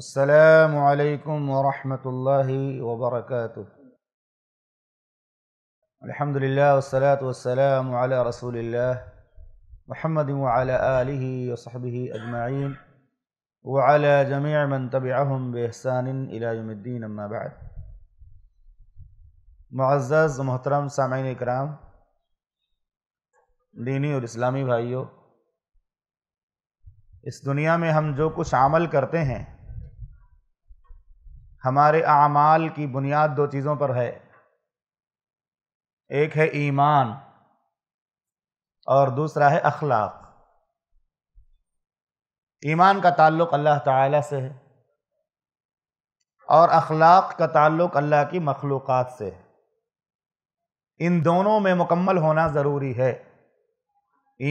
السلام عليكم ورحمة الله وبركاته الحمد لله والصلاة والسلام على رسول الله محمد وعلى آله وصحبه أجمعين وعلى جميع من تبعهم بإحسان إلى يوم الدين أما بعد معزز محترم سامعین کرام دینی और इस्लामी भाइयों इस दुनिया में हम जो कुछ अमल करते हैं हमारे अमाल की बुनियाद दो चीज़ों पर है एक है ईमान और दूसरा है अखलाक ईमान का ताल्लुक़ अल्लाह ताला से है और अखलाक का ताल्लुक़ अल्लाह की मखलूक़ से है इन दोनों में मुकम्मल होना ज़रूरी है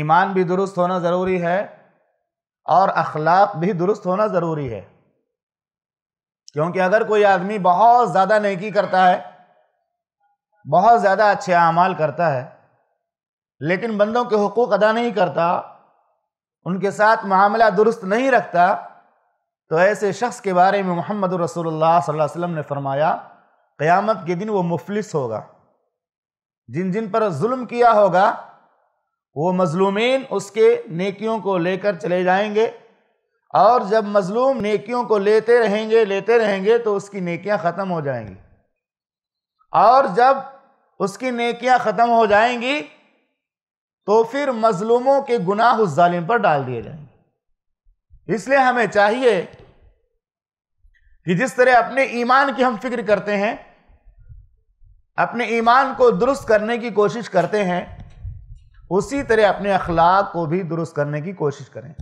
ईमान भी दुरुस्त होना ज़रूरी है और अखलाक भी दुरुस्त होना ज़रूरी है क्योंकि अगर कोई आदमी बहुत ज़्यादा नेकी करता है बहुत ज़्यादा अच्छे अमाल करता है लेकिन बंदों के हकूक़ अदा नहीं करता उनके साथ मामला दुरुस्त नहीं रखता तो ऐसे शख्स के बारे में मोहम्मद रसोल्ला वसम ने फरमाया क़यामत के दिन वो मुफलिस होगा जिन जिन पर जुल्म किया होगा वो मजलूमिन उसके नेकियों को लेकर चले जाएंगे और जब मजलूम नेकियों को लेते रहेंगे लेते रहेंगे तो उसकी नेकियां ख़त्म हो जाएंगी और जब उसकी नेकियां ख़त्म हो जाएंगी तो फिर मजलूमों के गुनाह उस जालिम पर डाल दिए जाएंगे इसलिए हमें चाहिए कि जिस तरह अपने ईमान की हम फिक्र करते हैं अपने ईमान को दुरुस्त करने की कोशिश करते हैं उसी तरह अपने अखलाक को भी दुरुस्त करने की कोशिश करें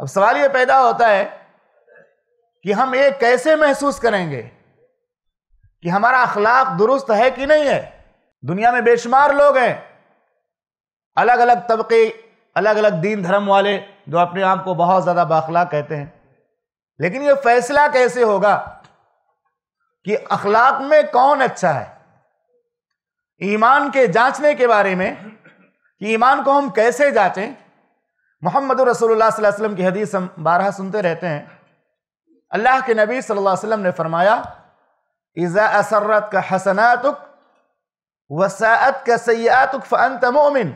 अब सवाल यह पैदा होता है कि हम ये कैसे महसूस करेंगे कि हमारा अखलाक दुरुस्त है कि नहीं है दुनिया में बेशुमार लोग हैं अलग अलग तबके अलग अलग दीन धर्म वाले जो अपने आप को बहुत ज़्यादा बाखला कहते हैं लेकिन यह फैसला कैसे होगा कि अखलाक में कौन अच्छा है ईमान के जांचने के बारे में कि ईमान को हम कैसे जांचें मोहम्मद रसोलम की हदीस हम बारह सुनते रहते हैं अल्लाह के नबी सल्लल्लाहु अलैहि वसल्लम ने फरमाया इज़ा असरत का हसनातुक वसात का सयातुक फ़ंत मोमिन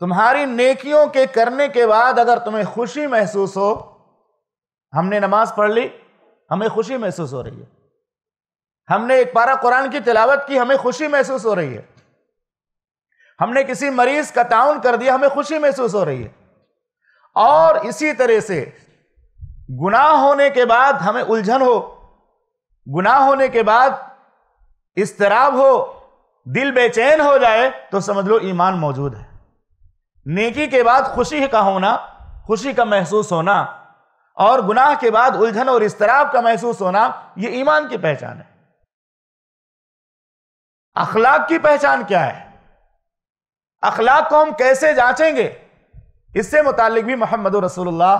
तुम्हारी नेकियों के करने के बाद अगर तुम्हें खुशी महसूस हो हमने नमाज पढ़ ली हमें खुशी महसूस हो रही है हमने एक पारा कुरान की तिलावत की हमें खुशी महसूस हो रही है हमने किसी मरीज का ताउन कर दिया हमें खुशी महसूस हो रही है और इसी तरह से गुनाह होने के बाद हमें उलझन हो गुनाह होने के बाद इसतराब हो दिल बेचैन हो जाए तो समझ लो ईमान मौजूद है नेकी के बाद खुशी का होना खुशी का महसूस होना और गुनाह के बाद उलझन और इसतराब का महसूस होना ये ईमान की पहचान है अखलाक की पहचान क्या है अखलाक को हम कैसे जांचेंगे इससे मुतालिक भी मोहम्मद रसूलुल्लाह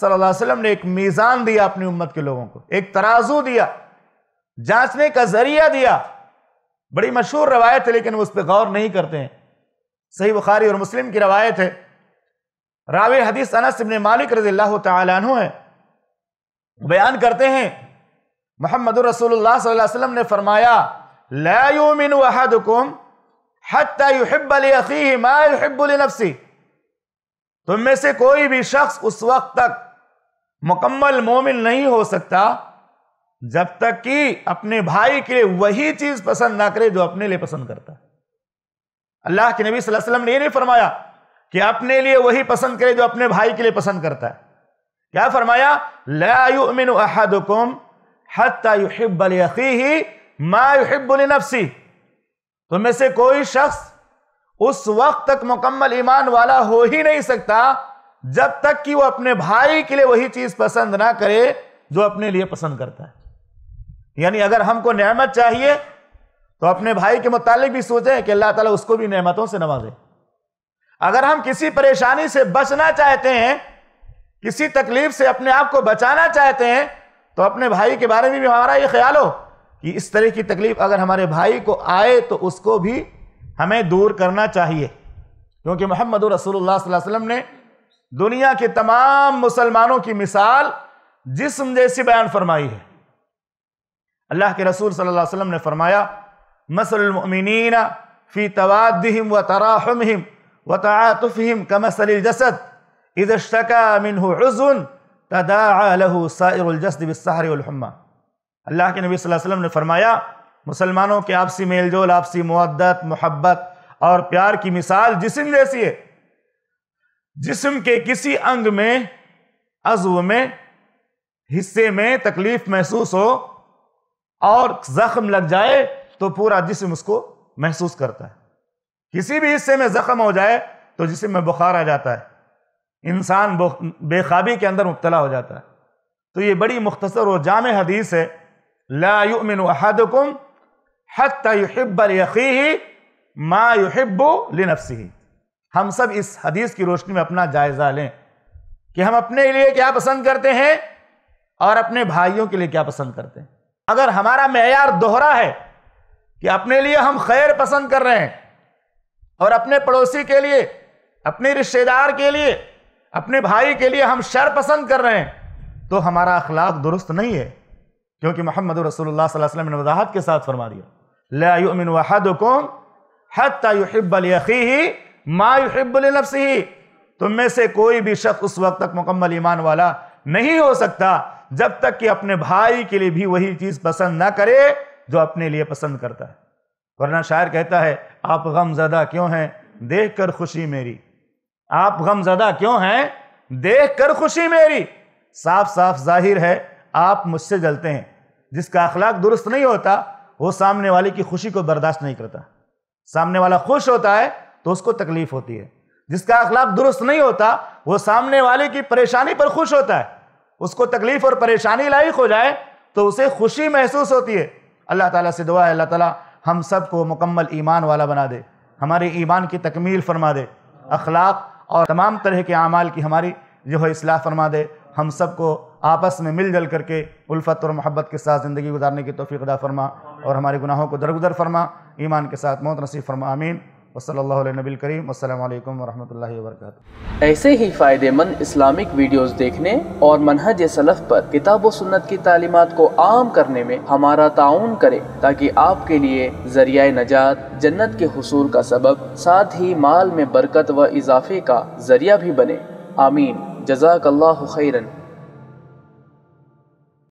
सल्लल्लाहु अलैहि वसल्लम ने एक मीज़ान दिया अपनी उम्मत के लोगों को एक तराजू दिया जांचने का जरिया दिया बड़ी मशहूर रवायत है लेकिन उस पर गौर नहीं करते हैं सही बुखारी और मुस्लिम की रवायत है रावे हदीस अनस इबन मालिक रजी अल्लाह है बयान करते हैं मोहम्मद रसूलुल्लाह सल्लल्लाहु अलैहि वसल्लम ने फरमाया ला युमिन हत्या युहब अली मा नफसी तुम में से कोई भी शख्स उस वक्त तक मुकम्मल मोमिन नहीं हो सकता जब तक कि अपने भाई के लिए वही चीज पसंद ना करे जो अपने लिए पसंद करता है अल्लाह के नबी सल्लल्लाहु वसल्लम ने यह नहीं फरमाया कि अपने लिए वही पसंद करे जो अपने भाई के लिए पसंद करता है क्या फरमाया लायुमिन अहदुकुम हत्ता युहिब्ब मा युहिब्ब तो में से कोई शख्स उस वक्त तक मुकम्मल ईमान वाला हो ही नहीं सकता जब तक कि वो अपने भाई के लिए वही चीज पसंद ना करे जो अपने लिए पसंद करता है यानी अगर हमको नेमत चाहिए तो अपने भाई के मुतालिक भी सोचें कि अल्लाह ताला उसको भी नेमतों से नवाजे अगर हम किसी परेशानी से बचना चाहते हैं किसी तकलीफ से अपने आप को बचाना चाहते हैं तो अपने भाई के बारे में भी हमारा ये ख्याल हो कि इस तरह की तकलीफ़ अगर हमारे भाई को आए तो उसको भी हमें दूर करना चाहिए क्योंकि मोहम्मद रसूलुल्लाह सल्लल्लाहु अलैहि वसल्लम ने दुनिया के तमाम मुसलमानों की मिसाल जिस्म जैसी बयान फरमाई है अल्लाह के रसूल सल्लल्लाहु अलैहि वसल्लम ने फरमाया मसलमिन फ़ी तवादम व तराहम व तातफ़म कमसल जसद इज़ शका मिन हज़ुन तदा लहू साइरजसद बिसहर अल्लाह के नबी सल्लल्लाहु अलैहि वसल्लम ने फरमाया मुसलमानों के आपसी मेलजोल आपसी मुद्दत मोहब्बत और प्यार की मिसाल जिसम जैसी है जिसम के किसी अंग में अजव में हिस्से में तकलीफ महसूस हो और जख्म लग जाए तो पूरा जिसम उसको महसूस करता है किसी भी हिस्से में जख्म हो जाए तो जिसम में बुखार आ जाता है इंसान बेखाबी के अंदर मुबतला हो जाता है तो ये बड़ी मुख्तसर और जाम हदीस है लायुमिन अहदकुम हत्ताहिब्बलखी माँ युहिब्बो लिनफसी हम सब इस हदीस की रोशनी में अपना जायज़ा लें कि हम अपने लिए क्या पसंद करते हैं और अपने भाइयों के लिए क्या पसंद करते हैं अगर हमारा मैार दोहरा है कि अपने लिए हम खैर पसंद कर रहे हैं और अपने पड़ोसी के लिए अपने रिश्तेदार के लिए अपने भाई के लिए हम शर पसंद कर रहे हैं तो हमारा अखलाक दुरुस्त नहीं है क्योंकि मोहम्मद रसोल्लाम ने वजाहत के साथ फरमा दिया लामिन तुम में से कोई भी शख्स उस वक्त तक मुकम्मल ईमान वाला नहीं हो सकता जब तक कि अपने भाई के लिए भी वही चीज़ पसंद ना करे जो अपने लिए पसंद करता है वरना शायर कहता है आप गम ज्यादा क्यों हैं देख कर खुशी मेरी आप गम ज्यादा क्यों हैं देख कर खुशी मेरी साफ साफ जाहिर है आप मुझसे जलते हैं जिसका अखलाक दुरुस्त नहीं होता वो सामने वाले की खुशी को बर्दाश्त नहीं करता सामने वाला खुश होता है तो उसको तकलीफ होती है जिसका अखलाक दुरुस्त नहीं होता वो सामने वाले की परेशानी पर खुश होता है उसको तकलीफ और परेशानी लायक हो जाए तो उसे खुशी महसूस होती है अल्लाह ताला से दुआ है अल्लाह ताला हम सब को मुकम्मल ईमान वाला बना दे हमारे ईमान की तकमील फरमा दे अखलाक और तमाम तरह के अमाल की हमारी जो है असलाह फरमा दे हम सबको आपस में मिलजल करके उल्फत और मोहब्बत के साथ ज़िंदगी गुजारने की तोफ़ी अदा फरमा और हमारे गुनाहों को दरगुदर फरमा ईमान के साथ मौत नसीब फरमा आमीन वसल नबी करीम अल्लाम वरहमल वर्क ऐसे ही फ़ायदेमंद इस्लामिक वीडियोस देखने और मनहज सलफ़ पर किताब व सुन्नत की तालीमत को आम करने में हमारा ताउन करें ताकि आपके लिए जरिया नजात जन्नत के हसूल का सबब साथ ही माल में बरकत व इजाफे का जरिया भी बने आमीन جزاك الله خيرا